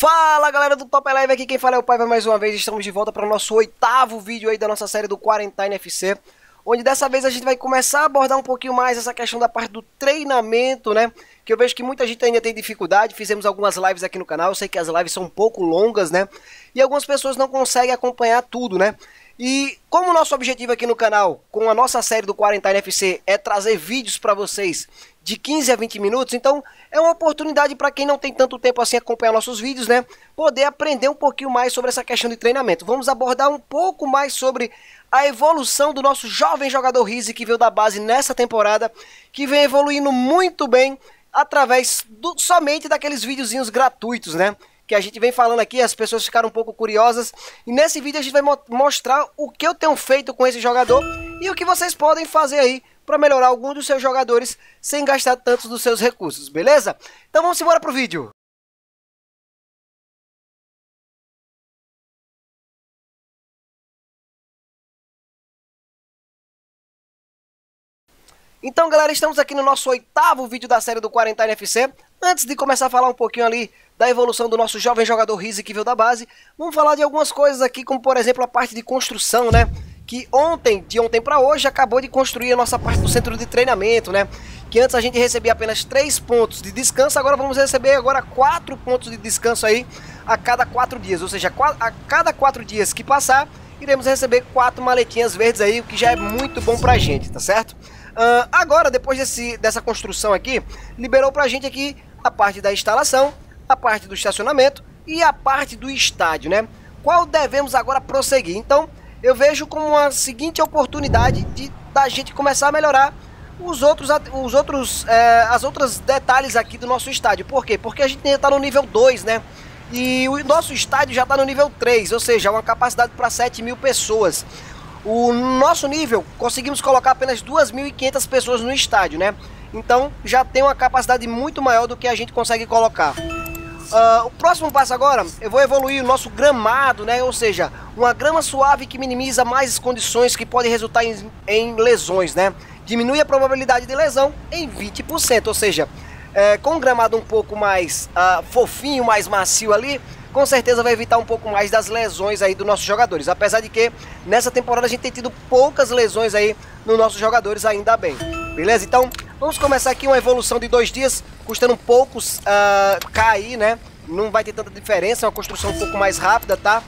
Fala galera do Top Live, aqui quem fala é o Paiva mais uma vez, estamos de volta para o nosso oitavo vídeo aí da nossa série do Quarantine FC, onde dessa vez a gente vai começar a abordar um pouquinho mais essa questão da parte do treinamento, né, que eu vejo que muita gente ainda tem dificuldade, fizemos algumas lives aqui no canal, eu sei que as lives são um pouco longas, né, e algumas pessoas não conseguem acompanhar tudo, né, e como o nosso objetivo aqui no canal, com a nossa série do 40 FC, é trazer vídeos para vocês de 15 a 20 minutos, então é uma oportunidade para quem não tem tanto tempo assim acompanhar nossos vídeos, né? Poder aprender um pouquinho mais sobre essa questão de treinamento. Vamos abordar um pouco mais sobre a evolução do nosso jovem jogador Rizzi que veio da base nessa temporada, que vem evoluindo muito bem através do, somente daqueles videozinhos gratuitos, né? que a gente vem falando aqui, as pessoas ficaram um pouco curiosas. E nesse vídeo a gente vai mo mostrar o que eu tenho feito com esse jogador e o que vocês podem fazer aí para melhorar algum dos seus jogadores sem gastar tantos dos seus recursos, beleza? Então vamos embora pro vídeo. Então, galera, estamos aqui no nosso oitavo vídeo da série do Quarentena FC. Antes de começar a falar um pouquinho ali da evolução do nosso jovem jogador Rizzi que veio da base, vamos falar de algumas coisas aqui, como por exemplo a parte de construção, né? Que ontem, de ontem para hoje, acabou de construir a nossa parte do centro de treinamento, né? Que antes a gente recebia apenas 3 pontos de descanso, agora vamos receber agora 4 pontos de descanso aí a cada 4 dias. Ou seja, a cada 4 dias que passar, iremos receber 4 maletinhas verdes aí, o que já é muito bom pra gente, tá certo? Uh, agora, depois desse, dessa construção aqui, liberou pra gente aqui a parte da instalação a parte do estacionamento e a parte do estádio, né? Qual devemos agora prosseguir? Então, eu vejo como uma seguinte oportunidade de da gente começar a melhorar os outros, os outros, é, as outras detalhes aqui do nosso estádio. Por quê? Porque a gente ainda está no nível 2, né? E o nosso estádio já está no nível 3, ou seja, uma capacidade para 7 mil pessoas. O nosso nível, conseguimos colocar apenas 2.500 pessoas no estádio, né? Então já tem uma capacidade muito maior do que a gente consegue colocar. Uh, o próximo passo agora, eu vou evoluir o nosso gramado, né? Ou seja, uma grama suave que minimiza mais as condições que podem resultar em, em lesões, né? Diminui a probabilidade de lesão em 20%, ou seja, é, com um gramado um pouco mais uh, fofinho, mais macio ali, com certeza vai evitar um pouco mais das lesões aí dos nossos jogadores. Apesar de que nessa temporada a gente tem tido poucas lesões aí nos nossos jogadores, ainda bem. Beleza? Então, vamos começar aqui uma evolução de dois dias, custando poucos uh, ah, cair, né? Não vai ter tanta diferença, é uma construção um pouco mais rápida, tá?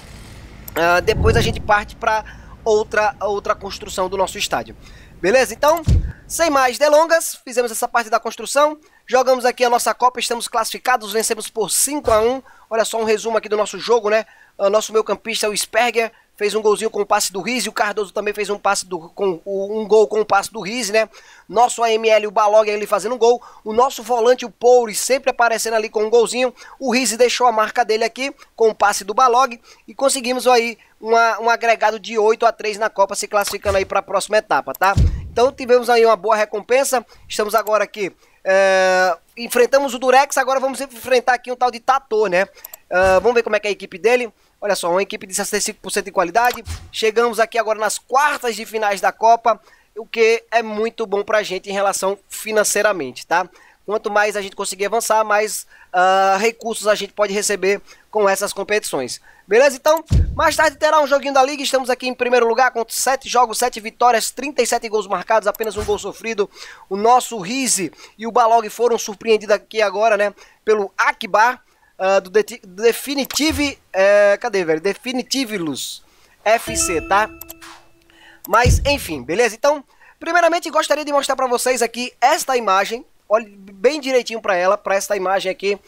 Uh, depois a gente parte para outra, outra construção do nosso estádio. Beleza? Então, sem mais delongas, fizemos essa parte da construção, jogamos aqui a nossa Copa, estamos classificados, vencemos por 5 a 1 Olha só um resumo aqui do nosso jogo, né? O ah, nosso meio campista é o Sperger, fez um golzinho com o passe do Riz, e o Cardoso também fez um passe do, com, um gol com o passe do Riz, né? Nosso AML, o Balog ele fazendo um gol, o nosso volante, o Pouri, sempre aparecendo ali com um golzinho, o Riz deixou a marca dele aqui com o passe do Balog, e conseguimos aí uma, um agregado de 8 a 3 na Copa, se classificando aí para a próxima etapa, tá? Então tivemos aí uma boa recompensa, estamos agora aqui... É... enfrentamos o Durex, agora vamos enfrentar aqui um tal de Tator né? Uh, vamos ver como é que é a equipe dele. Olha só, uma equipe de 65% de qualidade. Chegamos aqui agora nas quartas de finais da Copa, o que é muito bom para a gente em relação financeiramente, tá? Quanto mais a gente conseguir avançar, mais uh, recursos a gente pode receber com essas competições. Beleza? Então, mais tarde terá um joguinho da Liga. Estamos aqui em primeiro lugar com 7 jogos, 7 vitórias, 37 gols marcados, apenas um gol sofrido. O nosso Rizzi e o Balog foram surpreendidos aqui agora, né? Pelo Akbar. Ah, do de Definitive. Eh, cadê, velho? Definitive Luz FC, tá? Mas, enfim, beleza? Então, primeiramente gostaria de mostrar para vocês aqui esta imagem. Olhe bem direitinho para ela, para esta imagem aqui.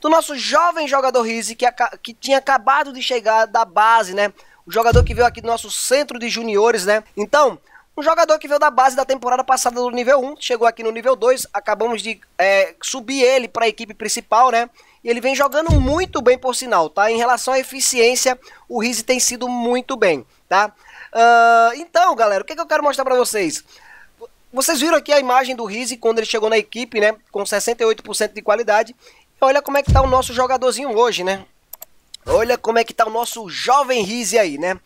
Do nosso jovem jogador Rizzi, que, que tinha acabado de chegar da base, né? O jogador que veio aqui do nosso centro de juniores, né? Então, um jogador que veio da base da temporada passada do nível 1, chegou aqui no nível 2, acabamos de é, subir ele para a equipe principal, né? E ele vem jogando muito bem, por sinal, tá? Em relação à eficiência, o Rizzi tem sido muito bem, tá? Uh, então, galera, o que, que eu quero mostrar para vocês? Vocês viram aqui a imagem do Rizzi quando ele chegou na equipe, né? Com 68% de qualidade. E olha como é que tá o nosso jogadorzinho hoje, né? Olha como é que tá o nosso jovem Rizzi aí, né?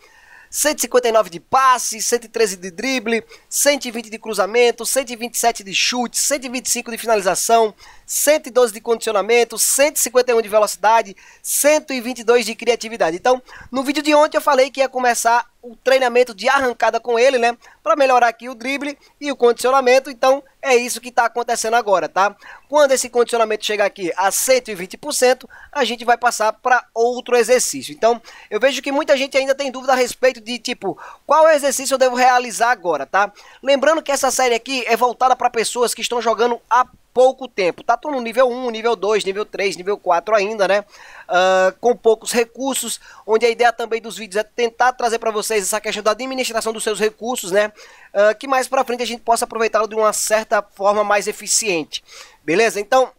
159 de passe, 113 de drible, 120 de cruzamento, 127 de chute, 125 de finalização, 112 de condicionamento, 151 de velocidade, 122 de criatividade. Então, no vídeo de ontem eu falei que ia começar o treinamento de arrancada com ele, né? Para melhorar aqui o drible e o condicionamento. Então, é isso que está acontecendo agora, tá? Quando esse condicionamento chegar aqui a 120%, a gente vai passar para outro exercício. Então, eu vejo que muita gente ainda tem dúvida a respeito de, tipo, qual exercício eu devo realizar agora, tá? Lembrando que essa série aqui é voltada para pessoas que estão jogando a pouco tempo. Tá todo no nível 1, nível 2, nível 3, nível 4 ainda, né? Uh, com poucos recursos, onde a ideia também dos vídeos é tentar trazer para vocês essa questão da administração dos seus recursos, né? Uh, que mais para frente a gente possa aproveitá-lo de uma certa forma mais eficiente. Beleza? Então,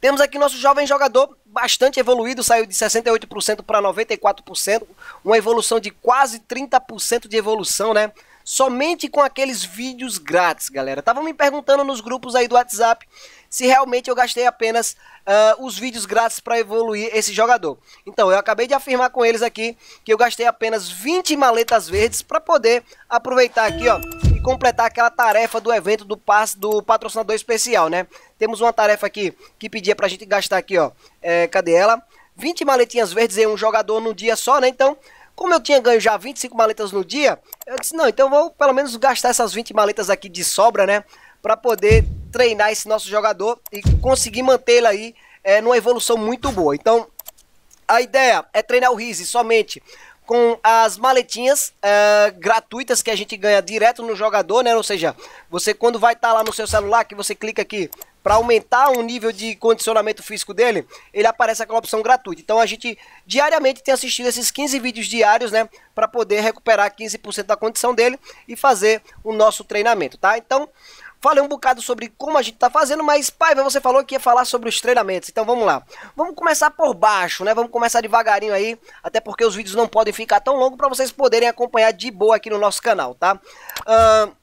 temos aqui nosso jovem jogador bastante evoluído, saiu de 68% para 94%, uma evolução de quase 30% de evolução, né? somente com aqueles vídeos grátis, galera. Tava me perguntando nos grupos aí do WhatsApp se realmente eu gastei apenas uh, os vídeos grátis para evoluir esse jogador. Então, eu acabei de afirmar com eles aqui que eu gastei apenas 20 maletas verdes para poder aproveitar aqui, ó, e completar aquela tarefa do evento do passe do patrocinador especial, né? Temos uma tarefa aqui que pedia pra gente gastar aqui, ó, é, cadê ela? 20 maletinhas verdes em um jogador no dia só, né? Então, como eu tinha ganho já 25 maletas no dia, eu disse: não, então vou pelo menos gastar essas 20 maletas aqui de sobra, né? Para poder treinar esse nosso jogador e conseguir mantê-lo aí é, numa evolução muito boa. Então, a ideia é treinar o Rizzi somente com as maletinhas é, gratuitas que a gente ganha direto no jogador, né? Ou seja, você quando vai estar tá lá no seu celular, que você clica aqui para aumentar o nível de condicionamento físico dele, ele aparece aquela opção gratuita. Então a gente diariamente tem assistido esses 15 vídeos diários, né, para poder recuperar 15% da condição dele e fazer o nosso treinamento, tá? Então, falei um bocado sobre como a gente está fazendo, mas pai, você falou que ia falar sobre os treinamentos. Então vamos lá. Vamos começar por baixo, né? Vamos começar devagarinho aí, até porque os vídeos não podem ficar tão longos para vocês poderem acompanhar de boa aqui no nosso canal, tá? Uh,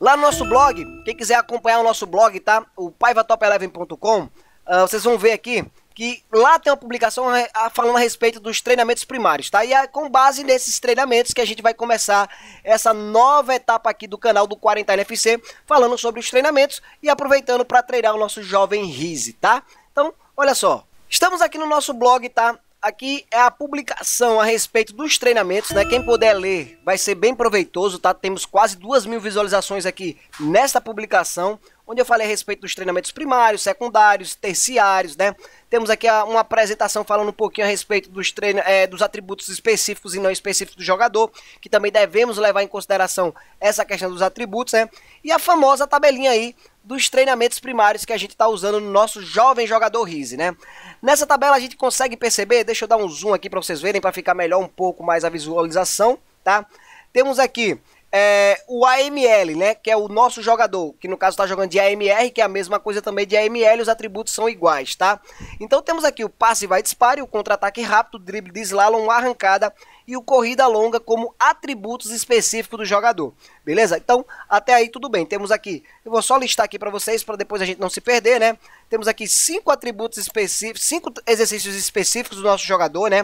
Lá no nosso blog, quem quiser acompanhar o nosso blog, tá? O paivatop uh, ah, vocês vão ver aqui que lá tem uma publicação né, falando a respeito dos treinamentos primários, tá? E é com base nesses treinamentos que a gente vai começar essa nova etapa aqui do canal do 40 NFC, falando sobre os treinamentos e aproveitando para treinar o nosso jovem Rise, tá? Então, olha só. Estamos aqui no nosso blog, tá? aqui é a publicação a respeito dos treinamentos, né? Quem puder ler vai ser bem proveitoso, tá? Temos quase duas mil visualizações aqui nessa publicação onde eu falei a respeito dos treinamentos primários, secundários, terciários, né? Temos aqui uma apresentação falando um pouquinho a respeito dos, treino, é, dos atributos específicos e não específicos do jogador, que também devemos levar em consideração essa questão dos atributos, né? E a famosa tabelinha aí dos treinamentos primários que a gente está usando no nosso jovem jogador Rise, né? Nessa tabela a gente consegue perceber, deixa eu dar um zoom aqui para vocês verem, para ficar melhor um pouco mais a visualização, tá? Temos aqui é, o AML, né? Que é o nosso jogador, que no caso está jogando de AMR, que é a mesma coisa também de AML, os atributos são iguais, tá? Então temos aqui o passe vai dispare, o contra-ataque rápido, drible de slalom, arrancada e o corrida longa como atributos específicos do jogador. Beleza? Então, até aí tudo bem. Temos aqui, eu vou só listar aqui para vocês para depois a gente não se perder, né? Temos aqui cinco atributos específicos, cinco exercícios específicos do nosso jogador, né?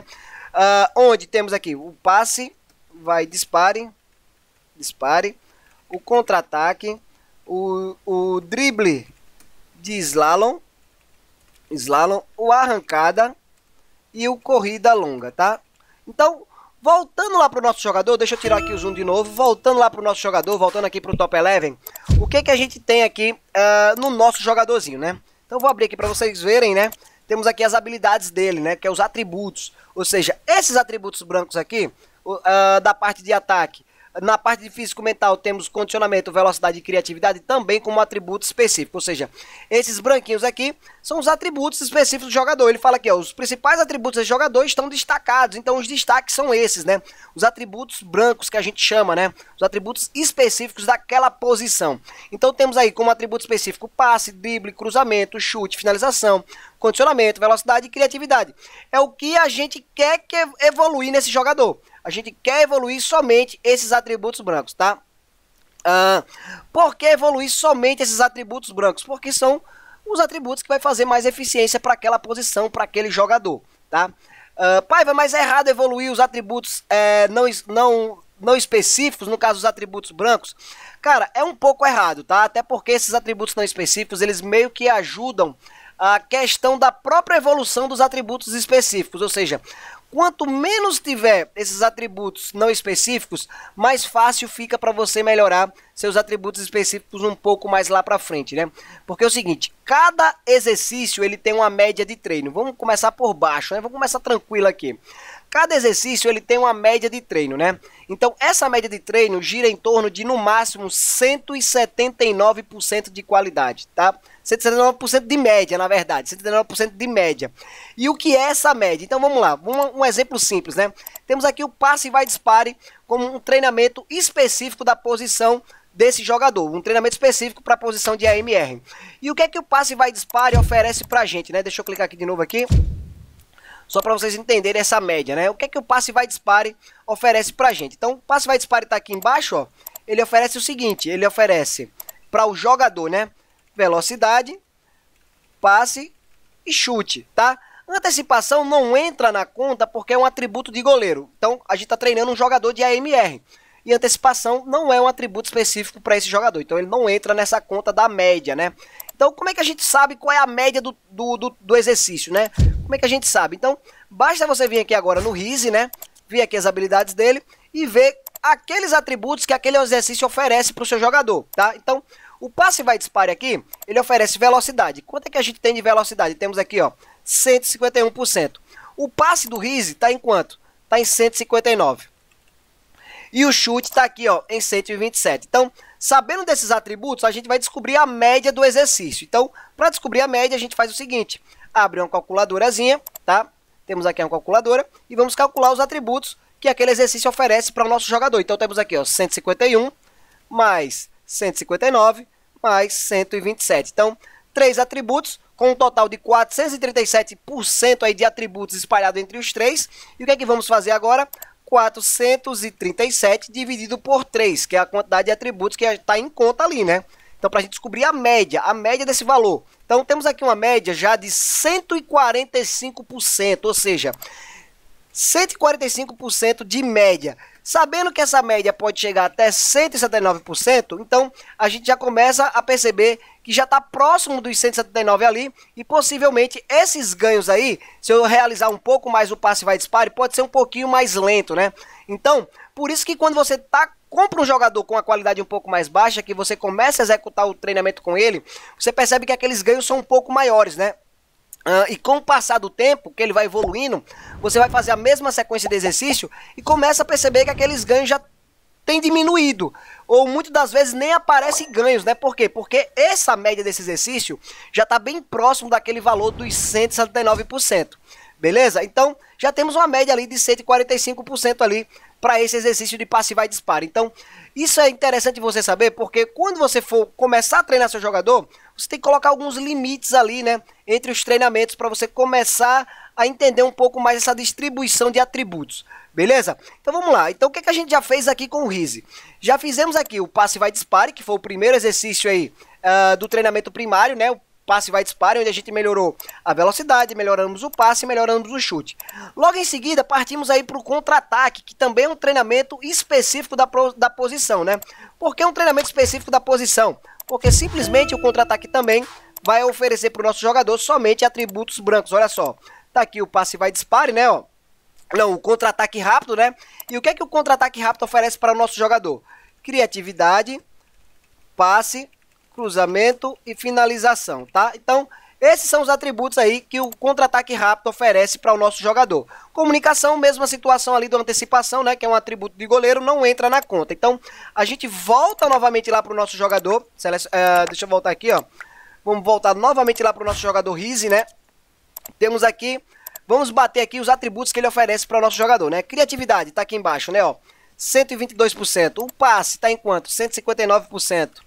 Uh, onde temos aqui o passe vai dispare, dispare, o contra-ataque, o, o drible de slalom, slalom, o arrancada e o corrida longa, tá? Então, voltando lá para o nosso jogador, deixa eu tirar aqui o zoom de novo, voltando lá para o nosso jogador, voltando aqui para o Top Eleven, o que que a gente tem aqui uh, no nosso jogadorzinho, né? Então, vou abrir aqui para vocês verem, né? Temos aqui as habilidades dele, né? Que é os atributos, ou seja, esses atributos brancos aqui, uh, da parte de ataque, na parte de físico mental temos condicionamento, velocidade e criatividade também como atributo específico. Ou seja, esses branquinhos aqui são os atributos específicos do jogador. Ele fala aqui, ó, os principais atributos do jogador estão destacados. Então os destaques são esses, né? Os atributos brancos que a gente chama, né? Os atributos específicos daquela posição. Então temos aí como atributo específico passe, drible, cruzamento, chute, finalização, condicionamento, velocidade e criatividade. É o que a gente quer que evoluir nesse jogador. A gente quer evoluir somente esses atributos brancos, tá? Ah, por que evoluir somente esses atributos brancos? Porque são os atributos que vai fazer mais eficiência para aquela posição, para aquele jogador, tá? Uh, Paiva, mas é errado evoluir os atributos é, não, não, não específicos, no caso os atributos brancos? Cara, é um pouco errado, tá? Até porque esses atributos não específicos, eles meio que ajudam a questão da própria evolução dos atributos específicos, ou seja, Quanto menos tiver esses atributos não específicos, mais fácil fica para você melhorar seus atributos específicos um pouco mais lá para frente, né? Porque é o seguinte, cada exercício ele tem uma média de treino. Vamos começar por baixo, né? Vamos começar tranquilo aqui. Cada exercício ele tem uma média de treino, né? Então essa média de treino gira em torno de no máximo 179% de qualidade, tá? 179% de média, na verdade. 179% de média. E o que é essa média? Então vamos lá, um, um exemplo simples, né? Temos aqui o passe e vai dispare como um treinamento específico da posição desse jogador, um treinamento específico para a posição de AMR. E o que é que o passe vai dispare oferece para a gente, né? Deixa eu clicar aqui de novo aqui. Só para vocês entenderem essa média, né? O que é que o passe vai dispare oferece para a gente? Então, o passe vai dispare está aqui embaixo, ó. Ele oferece o seguinte, ele oferece para o jogador, né? velocidade, passe e chute, tá? Antecipação não entra na conta porque é um atributo de goleiro. Então a gente está treinando um jogador de AMR. E antecipação não é um atributo específico para esse jogador. Então ele não entra nessa conta da média, né? Então como é que a gente sabe qual é a média do, do, do, do exercício, né? Como é que a gente sabe? Então basta você vir aqui agora no RISE, né? Vir aqui as habilidades dele e ver aqueles atributos que aquele exercício oferece para o seu jogador, tá? Então o passe vai dispare aqui, ele oferece velocidade. Quanto é que a gente tem de velocidade? Temos aqui, ó, 151%. O passe do Rizzi está em quanto? Está em 159. E o chute está aqui, ó, em 127. Então, sabendo desses atributos, a gente vai descobrir a média do exercício. Então, para descobrir a média, a gente faz o seguinte: abre uma calculadorazinha, tá? Temos aqui uma calculadora e vamos calcular os atributos que aquele exercício oferece para o nosso jogador. Então temos aqui, ó, 151 mais 159 mais 127. Então, três atributos com um total de 437% aí de atributos espalhados entre os três. E o que é que vamos fazer agora? 437 dividido por 3, que é a quantidade de atributos que está em conta ali, né? Então, para a gente descobrir a média, a média desse valor. Então, temos aqui uma média já de 145%, ou seja, 145% de média. Sabendo que essa média pode chegar até 179%, então a gente já começa a perceber que já está próximo dos 179 ali e possivelmente esses ganhos aí, se eu realizar um pouco mais o passe vai dispare, pode ser um pouquinho mais lento, né? Então, por isso que quando você tá compra um jogador com a qualidade um pouco mais baixa, que você começa a executar o treinamento com ele, você percebe que aqueles ganhos são um pouco maiores, né? Uh, e com o passar do tempo, que ele vai evoluindo, você vai fazer a mesma sequência de exercício e começa a perceber que aqueles ganhos já têm diminuído. Ou muitas das vezes nem aparecem ganhos, né? Por quê? Porque essa média desse exercício já está bem próximo daquele valor dos 179%. Beleza? Então, já temos uma média ali de 145% ali para esse exercício de passivar e disparo. Então, isso é interessante você saber, porque quando você for começar a treinar seu jogador, você tem que colocar alguns limites ali, né? Entre os treinamentos para você começar a entender um pouco mais essa distribuição de atributos. Beleza? Então vamos lá. Então o que, é que a gente já fez aqui com o RISE? Já fizemos aqui o passe vai dispare, que foi o primeiro exercício aí uh, do treinamento primário, né? O passe vai dispare, onde a gente melhorou a velocidade, melhoramos o passe, melhoramos o chute. Logo em seguida, partimos aí para o contra-ataque, que também é um treinamento específico da, da posição, né? Por que um treinamento específico da posição? porque simplesmente o contra-ataque também vai oferecer para o nosso jogador somente atributos brancos. Olha só, tá aqui o passe vai dispare, né, ó. Não, o contra-ataque rápido, né? E o que é que o contra-ataque rápido oferece para o nosso jogador? Criatividade, passe, cruzamento e finalização, tá? Então, esses são os atributos aí que o contra-ataque rápido oferece para o nosso jogador. Comunicação, mesma situação ali do antecipação, né, que é um atributo de goleiro, não entra na conta. Então, a gente volta novamente lá para o nosso jogador. Uh, deixa eu voltar aqui, ó. Vamos voltar novamente lá para o nosso jogador Rizzi, né? Temos aqui, vamos bater aqui os atributos que ele oferece para o nosso jogador, né? Criatividade, tá aqui embaixo, né, ó. 122%. O passe tá em quanto? 159%. Uh,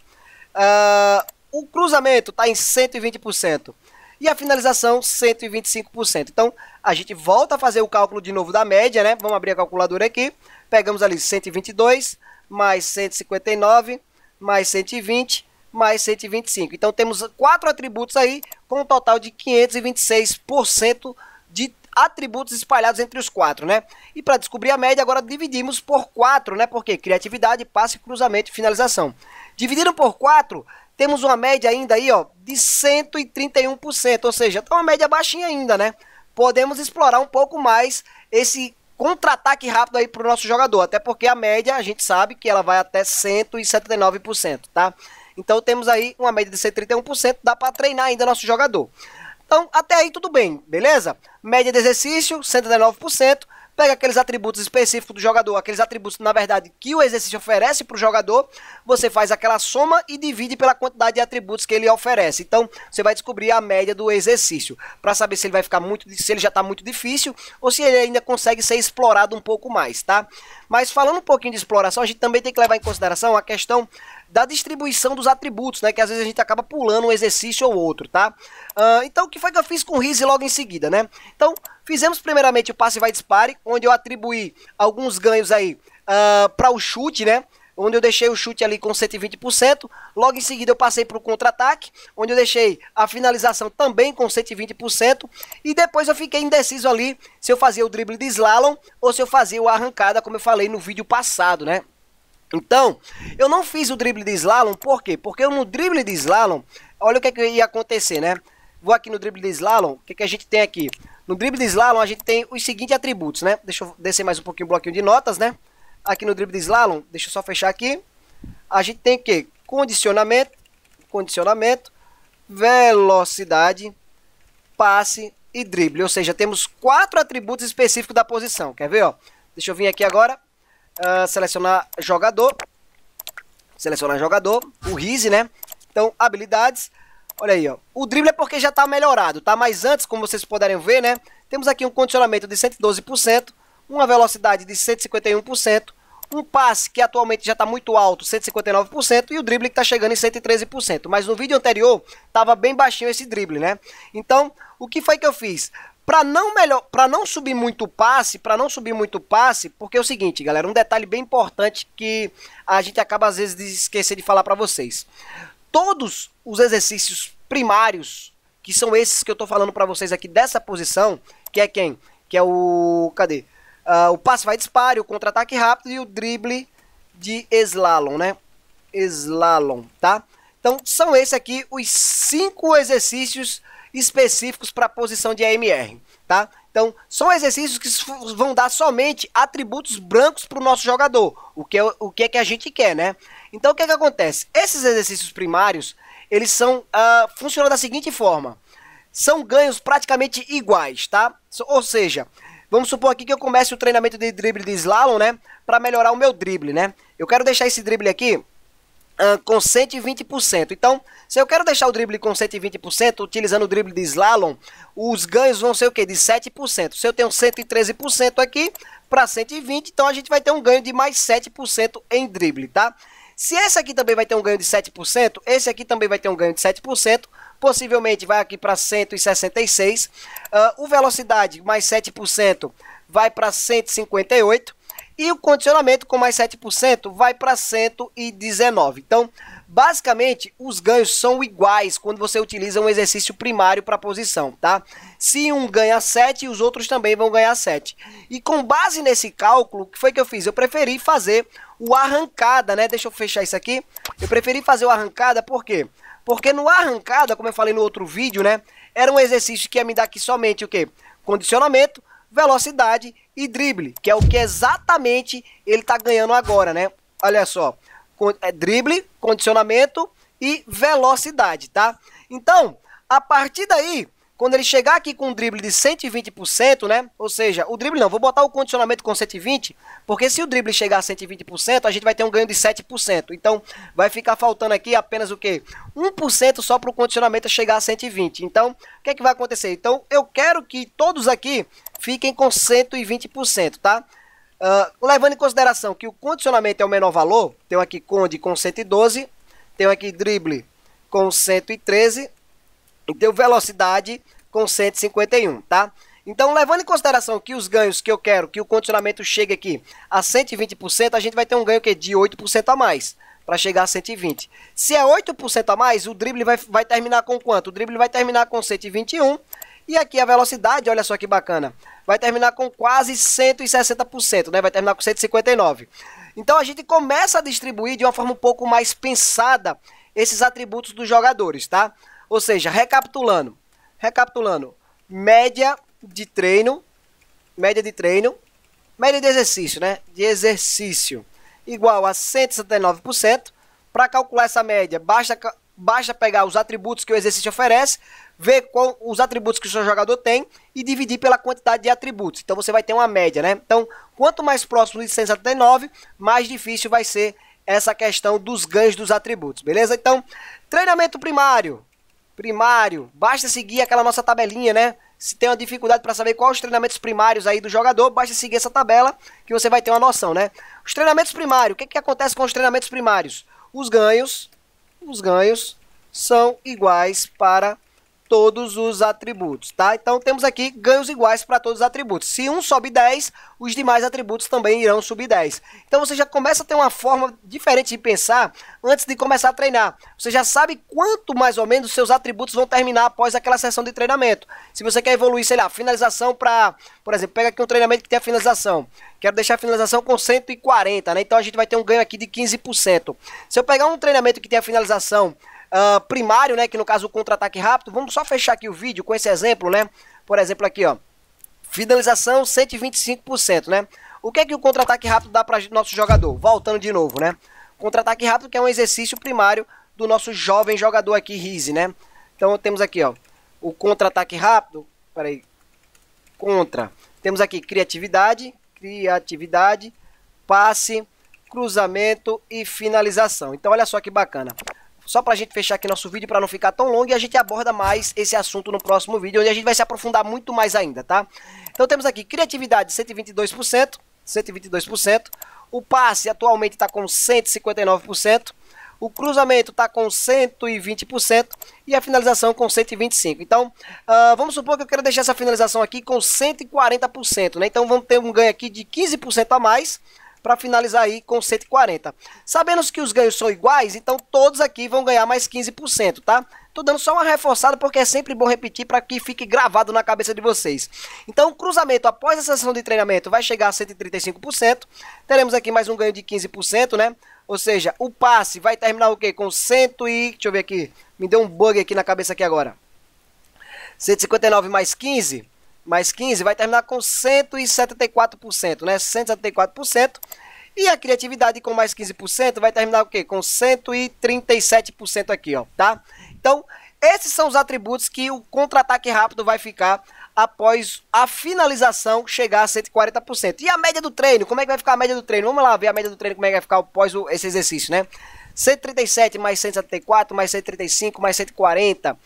ah, o cruzamento está em 120% e a finalização 125%. Então, a gente volta a fazer o cálculo de novo da média, né? Vamos abrir a calculadora aqui. Pegamos ali 122 mais 159 mais 120 mais 125. Então, temos quatro atributos aí com um total de 526% de atributos espalhados entre os quatro, né? E para descobrir a média, agora dividimos por quatro, né? Porque criatividade, passe, cruzamento e finalização. Dividiram por quatro temos uma média ainda aí, ó, de 131%, ou seja, tá uma média baixinha ainda, né? Podemos explorar um pouco mais esse contra-ataque rápido aí para o nosso jogador, até porque a média a gente sabe que ela vai até 179%, tá? Então temos aí uma média de 131%, dá para treinar ainda nosso jogador. Então, até aí tudo bem, beleza? Média de exercício, 119%, pega aqueles atributos específicos do jogador, aqueles atributos, na verdade, que o exercício oferece para o jogador, você faz aquela soma e divide pela quantidade de atributos que ele oferece. Então, você vai descobrir a média do exercício, para saber se ele vai ficar muito, se ele já está muito difícil ou se ele ainda consegue ser explorado um pouco mais, tá? Mas falando um pouquinho de exploração, a gente também tem que levar em consideração a questão da distribuição dos atributos, né? Que às vezes a gente acaba pulando um exercício ou outro, tá? Uh, então, o que foi que eu fiz com o Rise logo em seguida, né? Então, fizemos primeiramente o passe vai dispare, onde eu atribuí alguns ganhos aí uh, ah, para o chute, né? onde eu deixei o chute ali com 120%. Logo em seguida eu passei para o contra-ataque, onde eu deixei a finalização também com 120%. E depois eu fiquei indeciso ali se eu fazia o drible de slalom ou se eu fazia o arrancada, como eu falei no vídeo passado, né? Então, eu não fiz o drible de slalom, por quê? Porque no drible de slalom, olha o que, é que ia acontecer, né? Vou aqui no drible de slalom, o que, é que a gente tem aqui? No drible de slalom, a gente tem os seguintes atributos, né? Deixa eu descer mais um pouquinho o bloquinho de notas, né? Aqui no drible de slalom, deixa eu só fechar aqui. A gente tem o quê? Condicionamento, condicionamento, velocidade, passe e drible. Ou seja, temos quatro atributos específicos da posição. Quer ver, ó? Deixa eu vir aqui agora uh, selecionar jogador. Selecionar jogador, o Rise, né? Então, habilidades. Olha aí, ó. O drible é porque já está melhorado, tá? Mas antes, como vocês puderem ver, né? Temos aqui um condicionamento de 112%, uma velocidade de 151%, um passe que atualmente já está muito alto, 159%, e o drible que está chegando em 113%. Mas no vídeo anterior, estava bem baixinho esse drible, né? Então, o que foi que eu fiz? para não melhor, para não subir muito passe, para não subir muito passe, porque é o seguinte, galera, um detalhe bem importante que a gente acaba às vezes de esquecer de falar para vocês. Todos os exercícios primários, que são esses que eu estou falando para vocês aqui dessa posição, que é quem? Que é o cadê? Uh, o passe vai disparo, o contra-ataque rápido e o drible de slalom, né? Slalom, tá? Então, são esses aqui os cinco exercícios específicos para a posição de AMR, tá? Então, são exercícios que vão dar somente atributos brancos para o nosso jogador, o que, é, o que é que a gente quer, né? Então, o que é que acontece? Esses exercícios primários, eles são, uh, funcionam da seguinte forma, são ganhos praticamente iguais, tá? Ou seja, Vamos supor aqui que eu comece o treinamento de drible de slalom, né? Para melhorar o meu drible, né? Eu quero deixar esse drible aqui uh, com 120%. Então, se eu quero deixar o drible com 120%, utilizando o drible de slalom, os ganhos vão ser o quê? De 7%. Se eu tenho 113% aqui para 120, então a gente vai ter um ganho de mais 7% em drible, tá? Se esse aqui também vai ter um ganho de 7%, esse aqui também vai ter um ganho de 7%, possivelmente vai aqui para 166. Uh, o velocidade mais 7% vai para 158. E o condicionamento com mais 7% vai para 119. Então, basicamente, os ganhos são iguais quando você utiliza um exercício primário para posição, tá? Se um ganha 7, os outros também vão ganhar 7. E com base nesse cálculo, o que foi que eu fiz? Eu preferi fazer o arrancada, né? Deixa eu fechar isso aqui. Eu preferi fazer o arrancada por quê? Porque no arrancada, como eu falei no outro vídeo, né? Era um exercício que ia me dar aqui somente o quê? Condicionamento velocidade e drible, que é o que exatamente ele está ganhando agora, né? Olha só, é drible, condicionamento e velocidade, tá? Então, a partir daí, quando ele chegar aqui com um drible de 120%, né? Ou seja, o drible não, vou botar o condicionamento com 120, porque se o drible chegar a 120%, a gente vai ter um ganho de 7%. Então, vai ficar faltando aqui apenas o quê? 1% só para o condicionamento chegar a 120. Então, o que é que vai acontecer? Então, eu quero que todos aqui fiquem com 120%, tá? Uh, levando em consideração que o condicionamento é o menor valor, tenho aqui Conde com 112, tenho aqui Drible com 113, deu velocidade com 151, tá? Então, levando em consideração que os ganhos que eu quero, que o condicionamento chegue aqui a 120%, a gente vai ter um ganho que de 8% a mais para chegar a 120. Se é 8% a mais, o drible vai, vai terminar com quanto? O drible vai terminar com 121 e aqui a velocidade, olha só que bacana, vai terminar com quase 160%, né? Vai terminar com 159. Então a gente começa a distribuir de uma forma um pouco mais pensada esses atributos dos jogadores, tá? Ou seja, recapitulando, recapitulando, média de treino, média de treino, média de exercício, né? De exercício igual a 169%. Para calcular essa média, basta, basta pegar os atributos que o exercício oferece, ver qual, os atributos que o seu jogador tem e dividir pela quantidade de atributos. Então você vai ter uma média, né? Então, quanto mais próximo de 179, mais difícil vai ser essa questão dos ganhos dos atributos, beleza? Então, treinamento primário, primário. Basta seguir aquela nossa tabelinha, né? Se tem uma dificuldade para saber quais os treinamentos primários aí do jogador, basta seguir essa tabela que você vai ter uma noção, né? Os treinamentos primários, o que, que acontece com os treinamentos primários? Os ganhos, os ganhos são iguais para todos os atributos, tá? Então temos aqui ganhos iguais para todos os atributos. Se um sobe 10, os demais atributos também irão subir 10. Então você já começa a ter uma forma diferente de pensar antes de começar a treinar. Você já sabe quanto mais ou menos seus atributos vão terminar após aquela sessão de treinamento. Se você quer evoluir, sei lá, finalização para, por exemplo, pega aqui um treinamento que tem a finalização. Quero deixar a finalização com 140, né? Então a gente vai ter um ganho aqui de 15%. Se eu pegar um treinamento que tem a finalização uh, primário, né, que no caso o contra-ataque rápido. Vamos só fechar aqui o vídeo com esse exemplo, né? Por exemplo aqui, ó. Finalização 125%, né? O que é que o contra-ataque rápido dá para nosso jogador? Voltando de novo, né? Contra-ataque rápido que é um exercício primário do nosso jovem jogador aqui, Rise, né? Então temos aqui, ó, o contra-ataque rápido, peraí, contra. Temos aqui criatividade, criatividade, passe, cruzamento e finalização. Então olha só que bacana só pra gente fechar aqui nosso vídeo para não ficar tão longo e a gente aborda mais esse assunto no próximo vídeo, onde a gente vai se aprofundar muito mais ainda, tá? Então temos aqui criatividade 122%, 122%, o passe atualmente está com 159%, o cruzamento está com 120% e a finalização com 125%. Então, uh, vamos supor que eu quero deixar essa finalização aqui com 140%, né? Então, vamos ter um ganho aqui de 15% a mais, para finalizar aí com 140. Sabendo que os ganhos são iguais, então todos aqui vão ganhar mais 15%, tá? Tô dando só uma reforçada porque é sempre bom repetir para que fique gravado na cabeça de vocês. Então, o cruzamento após a sessão de treinamento vai chegar a 135%. Teremos aqui mais um ganho de 15%, né? Ou seja, o passe vai terminar o quê? Com 100 e... Deixa eu ver aqui. Me deu um bug aqui na cabeça aqui agora. 159 mais 15 mais 15 vai terminar com 174%, né? 174%. E a criatividade com mais 15% vai terminar o quê? Com 137% aqui, ó, tá? Então, esses são os atributos que o contra-ataque rápido vai ficar após a finalização chegar a 140%. E a média do treino? Como é que vai ficar a média do treino? Vamos lá ver a média do treino, como é que vai ficar após esse exercício, né? 137 mais 174 mais 135 mais 140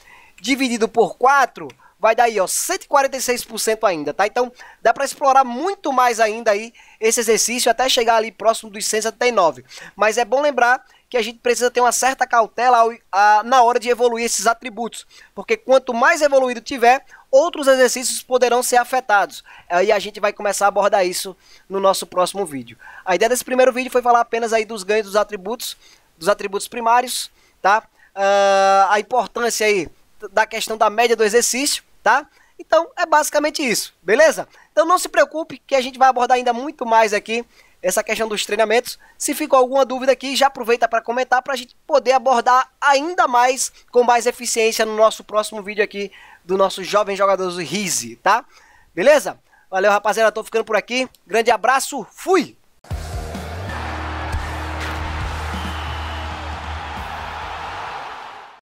dividido por 4 vai dar aí, ó, 146% ainda, tá? Então, dá para explorar muito mais ainda aí esse exercício até chegar ali próximo dos 179. Mas é bom lembrar que a gente precisa ter uma certa cautela ao, a, na hora de evoluir esses atributos, porque quanto mais evoluído tiver, outros exercícios poderão ser afetados. Aí a gente vai começar a abordar isso no nosso próximo vídeo. A ideia desse primeiro vídeo foi falar apenas aí dos ganhos dos atributos, dos atributos primários, tá? Uh, a importância aí da questão da média do exercício tá? Então é basicamente isso, beleza? Então não se preocupe que a gente vai abordar ainda muito mais aqui essa questão dos treinamentos. Se ficou alguma dúvida aqui, já aproveita para comentar para a gente poder abordar ainda mais com mais eficiência no nosso próximo vídeo aqui do nosso jovem jogador Rizzi, tá? Beleza? Valeu, rapaziada. Tô ficando por aqui. Grande abraço. Fui!